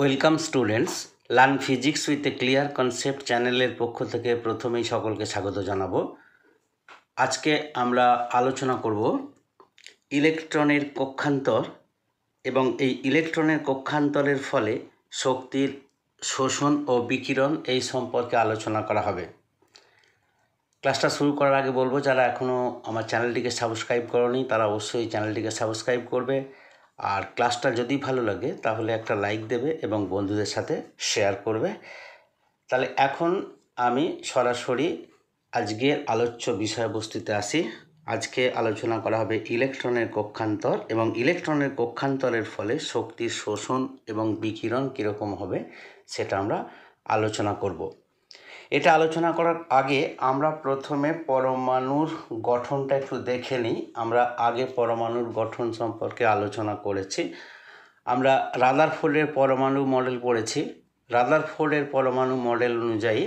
welcome students learn physics with a clear concept চ্যানেলের পক্ষ থেকে প্রথমেই সকলকে স্বাগত জানাবো আজকে আমরা আলোচনা করব ইলেকট্রনের কক্ষান্তর এবং এই ইলেকট্রনের কক্ষান্তরের ফলে শক্তির শোষণ ও বিকিরণ এই সম্পর্কে আলোচনা করা হবে ক্লাসটা শুরু করার আগে বলবো যারা এখনও আমার চ্যানেলটিকে সাবস্ক্রাইব করনি তারা অবশ্যই চ্যানেলটিকে সাবস্ক্রাইব করবে আর ক্লাসটা যদি ভালো লাগে তাহলে একটা লাইক দেবে এবং বন্ধুদের সাথে শেয়ার করবে তাহলে এখন আমি সরাসরি আজকের আলোচ্য বিষয়বস্তুতে আসি আজকে আলোচনা করা হবে ইলেকট্রনের কক্ষান্তর এবং ইলেকট্রনের কক্ষান্তরের ফলে শক্তির শোষণ এবং বিকিরণ কীরকম হবে সেটা আমরা আলোচনা করব এটা আলোচনা করার আগে আমরা প্রথমে পরমাণুর গঠনটা একটু দেখে নিই আমরা আগে পরমাণুর গঠন সম্পর্কে আলোচনা করেছি আমরা রাদার ফোল্ডের পরমাণু মডেল পড়েছি রাদার ফোল্ডের পরমাণু মডেল অনুযায়ী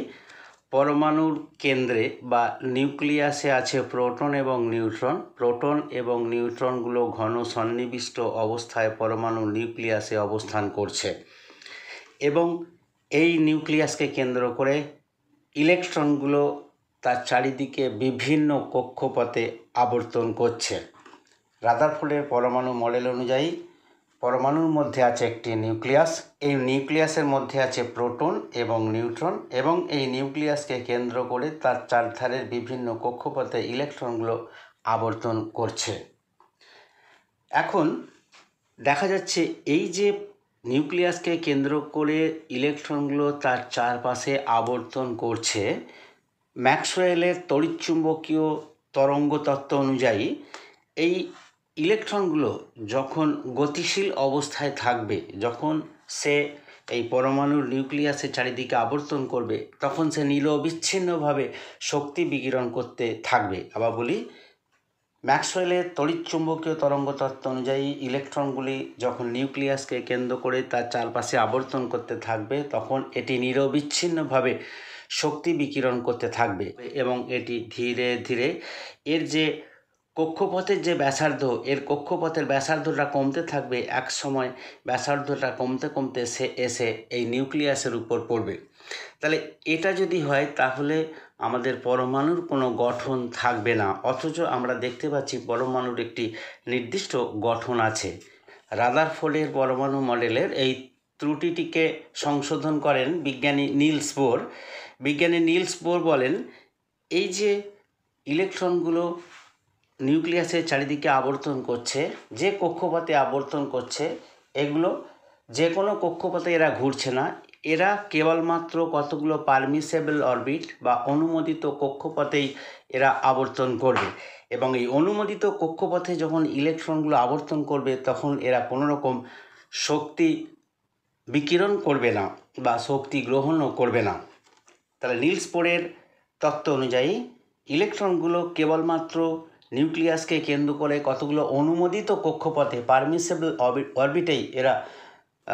পরমাণুর কেন্দ্রে বা নিউক্লিয়াসে আছে প্রোটন এবং নিউট্রন প্রোটন এবং নিউট্রনগুলো ঘন সন্নিবিষ্ট অবস্থায় পরমাণু নিউক্লিয়াসে অবস্থান করছে এবং এই নিউক্লিয়াসকে কেন্দ্র করে ইলেকট্রনগুলো তার চারিদিকে বিভিন্ন কক্ষপথে আবর্তন করছে রাদারফোর্ডের পরমাণু মডেল অনুযায়ী পরমাণুর মধ্যে আছে একটি নিউক্লিয়াস এই নিউক্লিয়াসের মধ্যে আছে প্রোটন এবং নিউট্রন এবং এই নিউক্লিয়াসকে কেন্দ্র করে তার চারধারের বিভিন্ন কক্ষপথে ইলেকট্রনগুলো আবর্তন করছে এখন দেখা যাচ্ছে এই যে নিউক্লিয়াসকে কেন্দ্র করে ইলেকট্রনগুলো তার চারপাশে আবর্তন করছে ম্যাক্সওয়েলের তড়িৎচুম্বকীয় তরঙ্গ তত্ত্ব অনুযায়ী এই ইলেকট্রনগুলো যখন গতিশীল অবস্থায় থাকবে যখন সে এই পরমাণুর নিউক্লিয়াসের চারিদিকে আবর্তন করবে তখন সে নিরবিচ্ছিন্নভাবে শক্তি বিকিরণ করতে থাকবে আবার বলি ম্যাক্সওয়েলের তড়িৎচুম্বকীয় তরঙ্গ তত্ত্ব অনুযায়ী ইলেকট্রনগুলি যখন নিউক্লিয়াসকে কেন্দ্র করে তার চারপাশে আবর্তন করতে থাকবে তখন এটি নিরবিচ্ছিন্নভাবে শক্তি বিকিরণ করতে থাকবে এবং এটি ধীরে ধীরে এর যে কক্ষপথের যে ব্যাসার্ধ এর কক্ষপথের ব্যাসার্ধটা কমতে থাকবে এক সময় ব্যাসার্ধটা কমতে কমতে সে এসে এই নিউক্লিয়াসের উপর পড়বে তাহলে এটা যদি হয় তাহলে আমাদের পরমাণুর কোনো গঠন থাকবে না অথচ আমরা দেখতে পাচ্ছি পরমাণুর একটি নির্দিষ্ট গঠন আছে রাদার ফোলের পরমাণু মডেলের এই ত্রুটিটিকে সংশোধন করেন বিজ্ঞানী নীলস বোর বিজ্ঞানী নীলস বোর বলেন এই যে ইলেকট্রনগুলো নিউক্লিয়াসের চারিদিকে আবর্তন করছে যে কক্ষপথে আবর্তন করছে এগুলো যে কোনো কক্ষপথে এরা ঘুরছে না এরা কেবলমাত্র কতগুলো পারমিসেবল অরবিট বা অনুমোদিত কক্ষপথেই এরা আবর্তন করবে এবং এই অনুমোদিত কক্ষপথে যখন ইলেকট্রনগুলো আবর্তন করবে তখন এরা কোনো রকম শক্তি বিকিরণ করবে না বা শক্তি গ্রহণও করবে না তাহলে নীলস পোরের তত্ত্ব অনুযায়ী ইলেকট্রনগুলো কেবলমাত্র নিউক্লিয়াসকে কেন্দ্র করে কতগুলো অনুমোদিত কক্ষপথে পারমিসেবল অরবিটেই এরা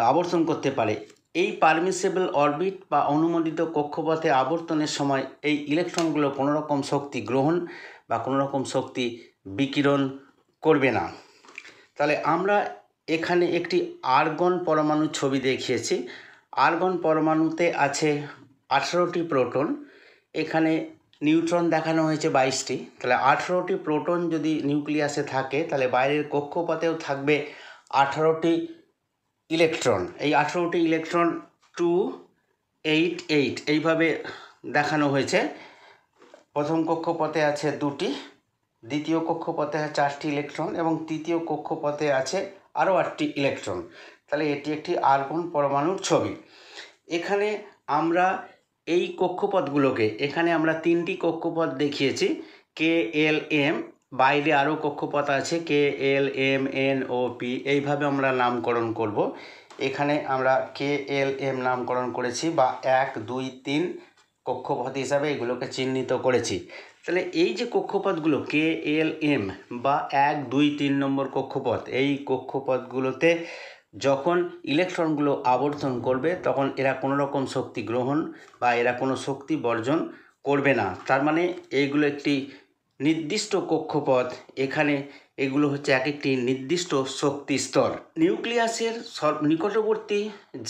আবর্তন করতে পারে এই পারমিসেবল অরবিট বা অনুমোদিত কক্ষপথে আবর্তনের সময় এই ইলেকট্রনগুলো কোনো রকম শক্তি গ্রহণ বা কোনো রকম শক্তি বিকিরণ করবে না তাহলে আমরা এখানে একটি আর্গন পরমাণু ছবি দেখিয়েছি আর্গন পরমাণুতে আছে আঠেরোটি প্রোটন এখানে নিউট্রন দেখানো হয়েছে বাইশটি তাহলে আঠেরোটি প্রোটন যদি নিউক্লিয়াসে থাকে তাহলে বাইরের কক্ষপথেও থাকবে আঠারোটি ইলেকট্রন এই আঠেরোটি ইলেকট্রন টু এইট এইট এইভাবে দেখানো হয়েছে প্রথম কক্ষপথে আছে দুটি দ্বিতীয় কক্ষপথে আছে চারটি ইলেকট্রন এবং তৃতীয় কক্ষপথে আছে আরও আটটি ইলেকট্রন তাহলে এটি একটি আর্গন পরমাণুর ছবি এখানে আমরা এই কক্ষপথগুলোকে এখানে আমরা তিনটি কক্ষপথ দেখিয়েছি কে এল এম বাইরে আরও কক্ষপথ আছে K L M N O P এইভাবে আমরা নামকরণ করব এখানে আমরা কে এল এম নামকরণ করেছি বা এক দুই তিন কক্ষপথ হিসাবে এগুলোকে চিহ্নিত করেছি তাহলে এই যে কক্ষপথগুলো কে এল এম বা এক দুই তিন নম্বর কক্ষপথ এই কক্ষপথগুলোতে যখন ইলেকট্রনগুলো আবর্তন করবে তখন এরা কোনো রকম শক্তি গ্রহণ বা এরা কোনো শক্তি বর্জন করবে না তার মানে এইগুলো একটি নির্দিষ্ট কক্ষপথ এখানে এগুলো হচ্ছে এক একটি নির্দিষ্ট শক্তি স্তর নিউক্লিয়াসের নিকটবর্তী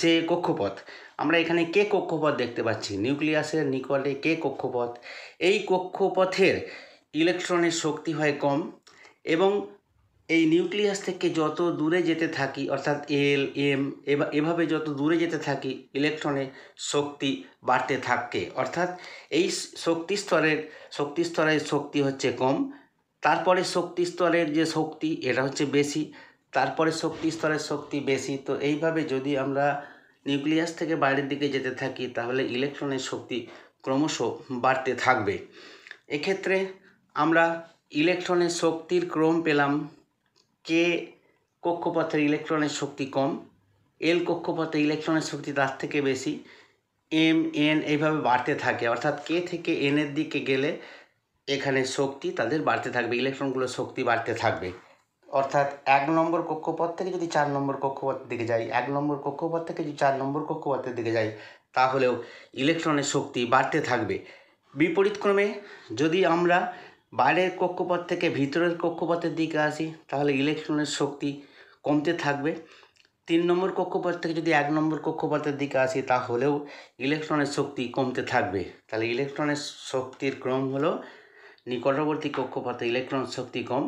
যে কক্ষপথ আমরা এখানে কে কক্ষপথ দেখতে পাচ্ছি নিউক্লিয়াসের নিকটে কে কক্ষপথ এই কক্ষপথের ইলেকট্রনের শক্তি হয় কম এবং এই নিউক্লিয়াস থেকে যত দূরে যেতে থাকি অর্থাৎ এল এম এভাবে যত দূরে যেতে থাকি ইলেকট্রনের শক্তি বাড়তে থাকে অর্থাৎ এই শক্তি স্তরের শক্তি স্তরের শক্তি হচ্ছে কম তারপরে শক্তি স্তরের যে শক্তি এটা হচ্ছে বেশি তারপরে শক্তি স্তরের শক্তি বেশি তো এইভাবে যদি আমরা নিউক্লিয়াস থেকে বাইরের দিকে যেতে থাকি তাহলে ইলেকট্রনের শক্তি ক্রমশ বাড়তে থাকবে এক্ষেত্রে আমরা ইলেকট্রনের শক্তির ক্রম পেলাম কে কক্ষপথের ইলেকট্রনের শক্তি কম এল কক্ষপথে ইলেকট্রনের শক্তি তার থেকে বেশি এম এন এইভাবে বাড়তে থাকে অর্থাৎ কে থেকে এনের দিকে গেলে এখানে শক্তি তাদের বাড়তে থাকবে ইলেকট্রনগুলোর শক্তি বাড়তে থাকবে অর্থাৎ এক নম্বর কক্ষপথ থেকে যদি চার নম্বর কক্ষপথের দিকে যাই এক নম্বর কক্ষপথ থেকে যদি চার নম্বর কক্ষপথের দিকে যাই তাহলেও ইলেকট্রনের শক্তি বাড়তে থাকবে বিপরীতক্রমে যদি আমরা বাইরের কক্ষপথ থেকে ভিতরের কক্ষপথের দিকে আসি তাহলে ইলেকট্রনের শক্তি কমতে থাকবে তিন নম্বর কক্ষপথ থেকে যদি এক নম্বর কক্ষপথের দিকে আসি তাহলেও ইলেকট্রনের শক্তি কমতে থাকবে তাহলে ইলেকট্রনের শক্তির ক্রম হলো নিকটবর্তী কক্ষপথে ইলেকট্রন শক্তি কম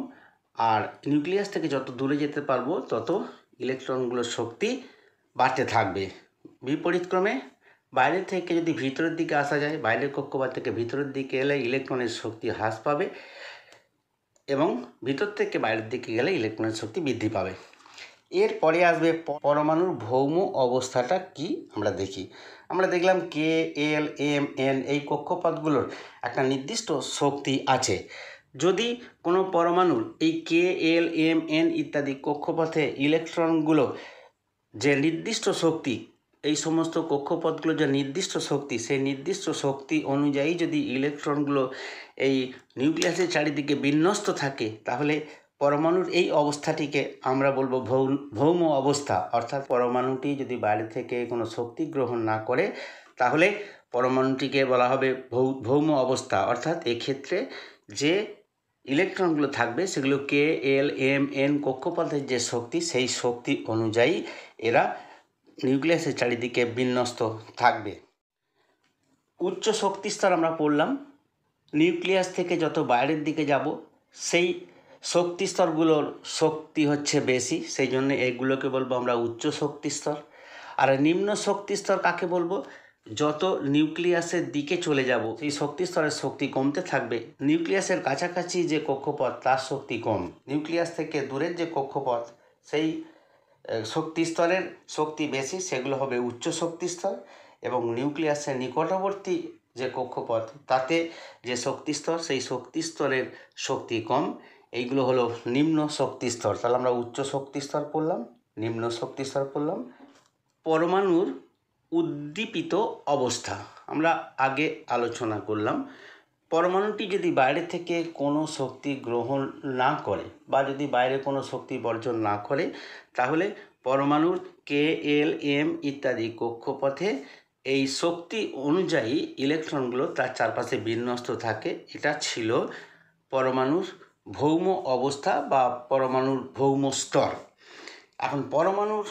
আর নিউক্লিয়াস থেকে যত দূরে যেতে পারবো তত ইলেকট্রনগুলোর শক্তি বাড়তে থাকবে বিপরীতক্রমে বাইরে থেকে যদি ভিতরের দিকে আসা যায় বাইরের কক্ষপথ থেকে ভিতরের দিকে এলে ইলেকট্রনের শক্তি হ্রাস পাবে এবং ভিতর থেকে বাইরের দিকে গেলে ইলেকট্রনের শক্তি বৃদ্ধি পাবে এরপরে আসবে পরমাণুর ভৌম অবস্থাটা কি আমরা দেখি আমরা দেখলাম কে এল এম এন এই কক্ষপথগুলোর একটা নির্দিষ্ট শক্তি আছে যদি কোনো পরমাণুর এই কে এল এম এন ইত্যাদি কক্ষপথে ইলেকট্রনগুলো যে নির্দিষ্ট শক্তি এই সমস্ত কক্ষপথগুলো যে নির্দিষ্ট শক্তি সেই নির্দিষ্ট শক্তি অনুযায়ী যদি ইলেকট্রনগুলো এই নিউক্লিয়াসের চারিদিকে বিন্যস্ত থাকে তাহলে পরমাণুর এই অবস্থাটিকে আমরা বলবো ভৌম অবস্থা অর্থাৎ পরমাণুটি যদি বাইরে থেকে কোনো শক্তি গ্রহণ না করে তাহলে পরমাণুটিকে বলা হবে ভৌম অবস্থা অর্থাৎ এক্ষেত্রে যে ইলেকট্রনগুলো থাকবে সেগুলো কে এল এম এন কক্ষপথের যে শক্তি সেই শক্তি অনুযায়ী এরা নিউক্লিয়াসের চারিদিকে বিন্যস্ত থাকবে উচ্চ শক্তিস্তর আমরা পড়লাম নিউক্লিয়াস থেকে যত বাইরের দিকে যাব সেই শক্তিস্তরগুলোর শক্তি হচ্ছে বেশি সেই জন্য এগুলোকে বলবো আমরা উচ্চ শক্তিস্তর আর নিম্ন শক্তিস্তর কাকে বলবো যত নিউক্লিয়াসের দিকে চলে যাব সেই শক্তিস্তরের শক্তি কমতে থাকবে নিউক্লিয়াসের কাছাকাছি যে কক্ষপথ তার শক্তি কম নিউক্লিয়াস থেকে দূরের যে কক্ষপথ সেই শক্তি স্তরের শক্তি বেশি সেগুলো হবে উচ্চ শক্তি স্তর এবং নিউক্লিয়াসের নিকটবর্তী যে কক্ষপথ তাতে যে শক্তি স্তর সেই শক্তি স্তরের শক্তি কম এইগুলো হলো নিম্ন শক্তি স্তর তাহলে আমরা উচ্চ শক্তি স্তর পড়লাম নিম্ন শক্তি স্তর পড়লাম পরমাণুর উদ্দীপিত অবস্থা আমরা আগে আলোচনা করলাম পরমাণুটি যদি বাইরে থেকে কোনো শক্তি গ্রহণ না করে বা যদি বাইরে কোনো শক্তি বর্জন না করে তাহলে পরমাণুর কে এল এম ইত্যাদি কক্ষপথে এই শক্তি অনুযায়ী ইলেকট্রনগুলো তার চারপাশে বিন্যস্ত থাকে এটা ছিল পরমাণুর ভৌম অবস্থা বা পরমাণুর ভৌম স্তর এখন পরমাণুর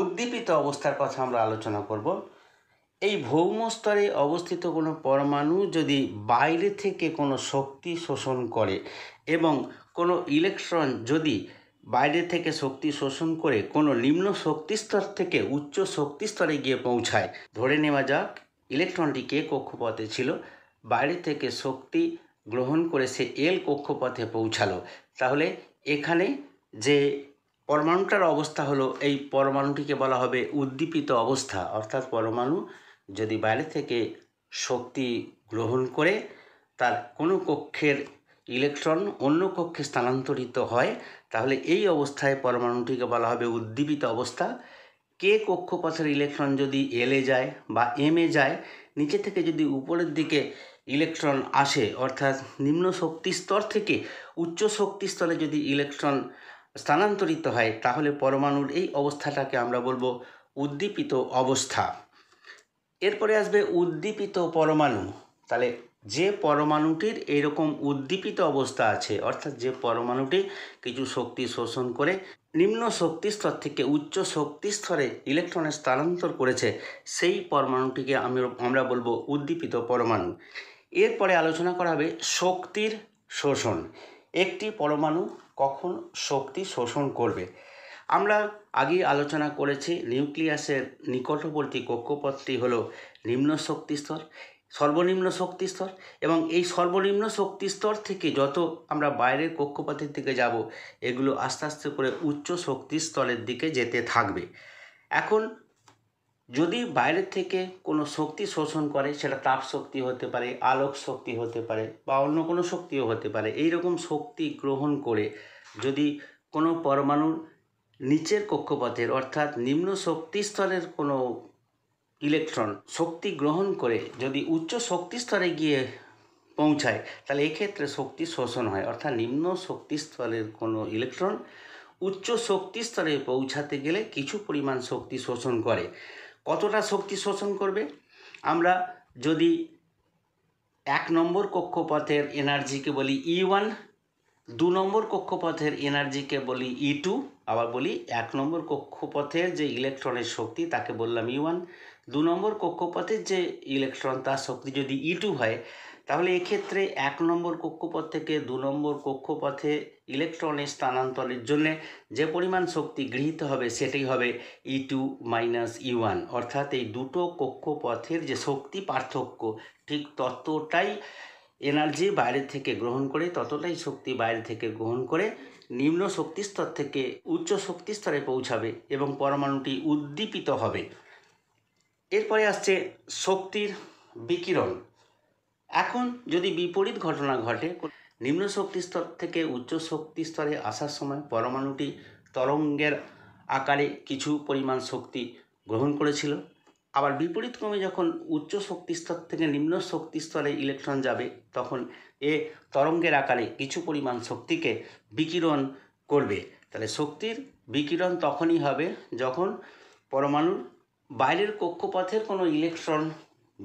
উদ্দীপিত অবস্থার কথা আমরা আলোচনা করব এই ভৌমস্তরে অবস্থিত কোনো পরমাণু যদি বাইরে থেকে কোনো শক্তি শোষণ করে এবং কোনো ইলেকট্রন যদি বাইরে থেকে শক্তি শোষণ করে কোনো নিম্ন শক্তিস্তর থেকে উচ্চ শক্তিস্তরে গিয়ে পৌঁছায় ধরে নেওয়া যাক ইলেকট্রনটিকে কক্ষপথে ছিল বাইরে থেকে শক্তি গ্রহণ করে সে এল কক্ষপথে পৌঁছালো তাহলে এখানে যে পরমাণুটার অবস্থা হলো এই পরমাণুটিকে বলা হবে উদ্দীপিত অবস্থা অর্থাৎ পরমাণু যদি বাইরে থেকে শক্তি গ্রহণ করে তার কোনো কক্ষের ইলেকট্রন অন্য কক্ষে স্থানান্তরিত হয় তাহলে এই অবস্থায় পরমাণুটিকে বলা হবে উদ্দীপিত অবস্থা কে কক্ষপথের ইলেকট্রন যদি এলে যায় বা এম এ যায় নিচে থেকে যদি উপরের দিকে ইলেকট্রন আসে অর্থাৎ নিম্ন শক্তি স্তর থেকে উচ্চ শক্তি স্তরে যদি ইলেকট্রন স্থানান্তরিত হয় তাহলে পরমাণুর এই অবস্থাটাকে আমরা বলবো উদ্দীপিত অবস্থা এরপরে আসবে উদ্দীপিত পরমাণু তাহলে যে পরমাণুটির এরকম উদ্দীপিত অবস্থা আছে অর্থাৎ যে পরমাণুটি কিছু শক্তি শোষণ করে নিম্ন শক্তিস্তর থেকে উচ্চ শক্তিস্তরে ইলেকট্রনে স্থানান্তর করেছে সেই পরমাণুটিকে আমি আমরা বলবো উদ্দীপিত পরমাণু এরপরে আলোচনা করা হবে শক্তির শোষণ একটি পরমাণু কখন শক্তি শোষণ করবে আমরা আগেই আলোচনা করেছি নিউক্লিয়াসের নিকটবর্তী কক্ষপথটি হল নিম্ন শক্তিস্তর সর্বনিম্ন শক্তিস্তর এবং এই সর্বনিম্ন শক্তিস্তর থেকে যত আমরা বাইরের কক্ষপথের দিকে যাব এগুলো আস্তে আস্তে করে উচ্চ শক্তিস্তরের দিকে যেতে থাকবে এখন যদি বাইরের থেকে কোনো শক্তি শোষণ করে সেটা তাপ শক্তি হতে পারে আলোক শক্তি হতে পারে বা অন্য কোনো শক্তিও হতে পারে এই রকম শক্তি গ্রহণ করে যদি কোনো পরমাণুর নিচের কক্ষপথের অর্থাৎ নিম্ন শক্তিস্তরের কোনো ইলেকট্রন শক্তি গ্রহণ করে যদি উচ্চ শক্তিস্তরে গিয়ে পৌঁছায় তাহলে এক্ষেত্রে শক্তি শোষণ হয় অর্থাৎ নিম্ন শক্তিস্তরের কোনো ইলেকট্রন উচ্চ শক্তিস্তরে পৌঁছাতে গেলে কিছু পরিমাণ শক্তি শোষণ করে কতটা শক্তি শোষণ করবে আমরা যদি এক নম্বর কক্ষপথের এনার্জিকে বলি ই e ওয়ান দু নম্বর কক্ষপথের এনার্জিকে বলি ই e টু আবার বলি এক নম্বর কক্ষপথের যে ইলেকট্রনের শক্তি তাকে বললাম ই e ওয়ান দু নম্বর কক্ষপথের যে ইলেকট্রন তার শক্তি যদি ই e টু হয় তাহলে এক্ষেত্রে এক নম্বর কক্ষপথ থেকে দু নম্বর কক্ষপথে ইলেকট্রনের স্থানান্তরের জন্য যে পরিমাণ শক্তি গৃহীত হবে সেটাই হবে E two minus E one অর্থাৎ এই দুটো কক্ষপথের যে শক্তি পার্থক্য ঠিক ততটাই এনার্জি বাইরে থেকে গ্রহণ করে ততটাই শক্তি বাইরে থেকে গ্রহণ করে নিম্ন শক্তিস্তর থেকে উচ্চ শক্তিস্তরে পৌঁছাবে এবং পরমাণুটি উদ্দীপিত হবে এরপরে আসছে শক্তির বিকিরণ এখন যদি বিপরীত ঘটনা ঘটে নিম্ন শক্তিস্তর থেকে উচ্চ শক্তিস্তরে আসার সময় পরমাণুটি তরঙ্গের আকারে কিছু পরিমাণ শক্তি গ্রহণ করেছিল আবার বিপরীতক্রমে যখন উচ্চ শক্তিস্তর থেকে নিম্ন শক্তিস্তরে ইলেকট্রন যাবে তখন এ তরঙ্গের আকারে কিছু পরিমাণ শক্তিকে বিকিরণ করবে তাহলে শক্তির বিকিরণ তখনই হবে যখন পরমাণুর বাইরের কক্ষপথের কোনো ইলেকট্রন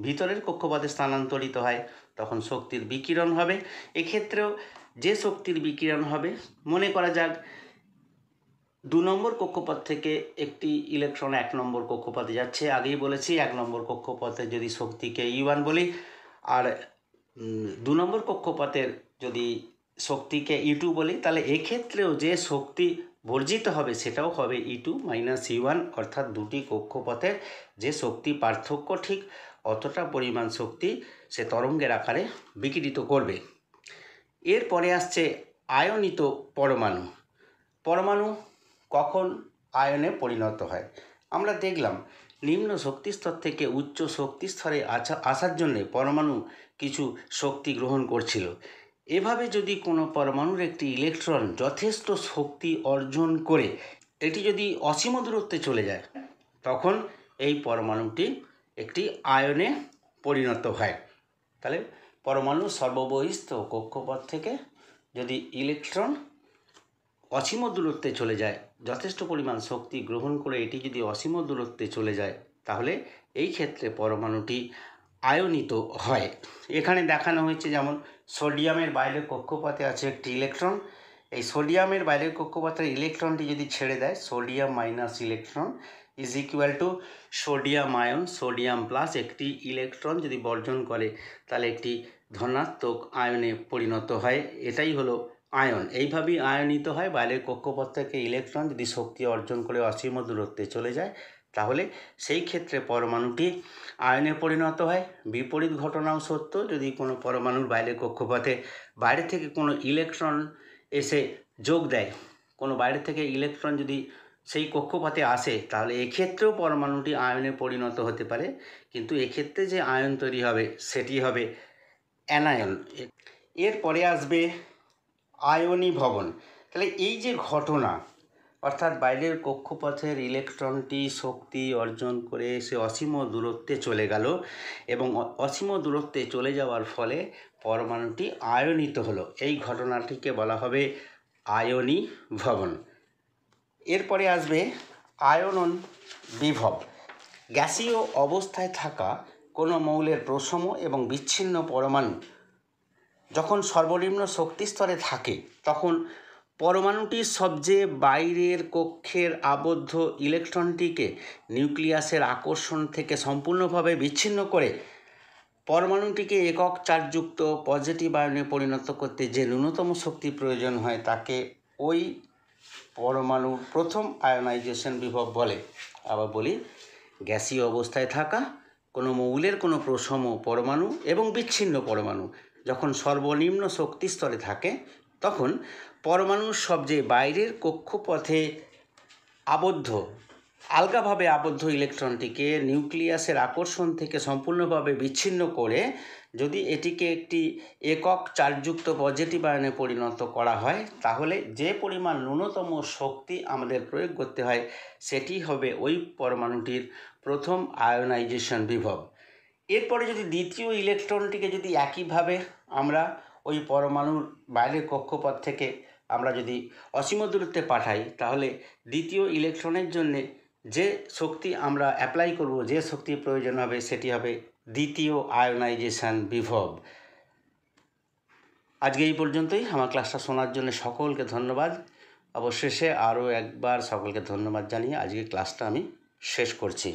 ভিতরের কক্ষপথে স্থানান্তরিত হয় তখন শক্তির বিকিরণ হবে এক্ষেত্রেও যে শক্তির বিকিরণ হবে মনে করা যাক দু নম্বর কক্ষপথ থেকে একটি ইলেকট্রন এক নম্বর কক্ষপথে যাচ্ছে আগেই বলেছি এক নম্বর কক্ষপথে যদি শক্তিকে ই ওয়ান বলি আর দু নম্বর কক্ষপথের যদি শক্তিকে ই e টু বলি তাহলে এক্ষেত্রেও যে শক্তি বর্জিত হবে সেটাও হবে E two minus E one অর্থাৎ দুটি কক্ষপথের যে শক্তি পার্থক্য ঠিক অতটা পরিমাণ শক্তি সে তরঙ্গের আকারে বিকৃত করবে এরপরে আসছে আয়নিত পরমাণু পরমাণু কখন আয়নে পরিণত হয় আমরা দেখলাম নিম্ন শক্তিস্তর থেকে উচ্চ শক্তিস্তরে আসার জন্যে পরমাণু কিছু শক্তি গ্রহণ করছিল এভাবে যদি কোনো পরমাণুর একটি ইলেকট্রন যথেষ্ট শক্তি অর্জন করে এটি যদি অসীম দূরত্বে চলে যায় তখন এই পরমাণুটি একটি আয়নে পরিণত হয় তাহলে পরমাণু সর্ববহিস্থ কক্ষপথ থেকে যদি ইলেকট্রন অসীম দূরত্বে চলে যায় যথেষ্ট পরিমাণ শক্তি গ্রহণ করে এটি যদি অসীম দূরত্বে চলে যায় তাহলে এই ক্ষেত্রে পরমাণুটি আয়নিত হয় এখানে দেখানো হয়েছে যেমন সোডিয়ামের বাইরের কক্ষপথে আছে একটি ইলেকট্রন এই সোডিয়ামের বাইরের কক্ষপথের ইলেকট্রনটি যদি ছেড়ে দেয় sodium minus electron is equal to sodium ion sodium plus একটি ইলেকট্রন যদি বর্জন করে তাহলে একটি ধনাত্মক আয়নে পরিণত হয় এটাই হলো আয়ন এইভাবেই আয়নিত হয় বাইরের কক্ষপথ থেকে ইলেকট্রন যদি শক্তি অর্জন করে অসীম দূরত্বে চলে যায় তাহলে সেই ক্ষেত্রে পরমাণুটি আয়নে পরিণত হয় বিপরীত ঘটনাও সত্য যদি কোনো পরমাণুর বাইরের কক্ষপথে বাইরে থেকে কোনো ইলেকট্রন এসে যোগ দেয় কোনো বাইরে থেকে ইলেকট্রন যদি সেই কক্ষপথে আসে তাহলে এক্ষেত্রেও পরমাণুটি আয়নে পরিণত হতে পারে কিন্তু এক্ষেত্রে যে আয়ন তৈরি হবে সেটি হবে অ্যানায়ন এরপরে আসবে আয়নী ভবন তাহলে এই যে ঘটনা অর্থাৎ বাইরের কক্ষপথের ইলেকট্রনটি শক্তি অর্জন করে সে অসীম দূরত্বে চলে গেল এবং অসীম দূরত্বে চলে যাওয়ার ফলে পরমাণুটি আয়নিত হলো এই ঘটনাটিকে বলা হবে আয়নী ভবন এরপরে আসবে আয়নন বিভব গ্যাসীয় অবস্থায় থাকা কোনো মৌলের প্রশম এবং বিচ্ছিন্ন পরমাণু যখন সর্বনিম্ন শক্তিস্তরে থাকে তখন পরমাণুটির সবচেয়ে বাইরের কক্ষের আবদ্ধ ইলেকট্রনটিকে নিউক্লিয়াসের আকর্ষণ থেকে সম্পূর্ণভাবে বিচ্ছিন্ন করে পরমাণুটিকে একক চার্জযুক্ত পজিটিভ আয়নে পরিণত করতে যে ন্যূনতম শক্তি প্রয়োজন হয় তাকে ওই পরমাণুর প্রথম আয়নাইজেশন বিভব বলে আবার বলি গ্যাসীয় অবস্থায় থাকা কোনো মৌলের কোনো প্রসম পরমাণু এবং বিচ্ছিন্ন পরমাণু যখন সর্বনিম্ন শক্তিস্তরে থাকে তখন পরমাণুর সবচেয়ে বাইরের কক্ষপথে আবদ্ধ আলগাভাবে আবদ্ধ ইলেকট্রনটিকে নিউক্লিয়াসের আকর্ষণ থেকে সম্পূর্ণভাবে বিচ্ছিন্ন করে যদি এটিকে একটি একক চার্জযুক্ত পজিটিভ আয়নে পরিণত করা হয় তাহলে যে পরিমাণ ন্যূনতম শক্তি আমাদের প্রয়োগ করতে হয় সেটি হবে ওই পরমাণুটির প্রথম আয়োনাইজেশন বিভব এরপরে যদি দ্বিতীয় ইলেকট্রনটিকে যদি একইভাবে আমরা ওই পরমাণুর বাইরের কক্ষপথ থেকে আমরা যদি অসীম দূরত্বে পাঠাই তাহলে দ্বিতীয় ইলেকট্রনের জন্যে যে শক্তি আমরা অ্যাপ্লাই করব যে শক্তি প্রয়োজন হবে সেটি হবে দ্বিতীয় আয়োনাইজেশান বিভব আজকে এই পর্যন্তই আমার ক্লাসটা শোনার জন্য সকলকে ধন্যবাদ অবশেষে আরও একবার সকলকে ধন্যবাদ জানিয়ে আজকে ক্লাসটা আমি শেষ করছি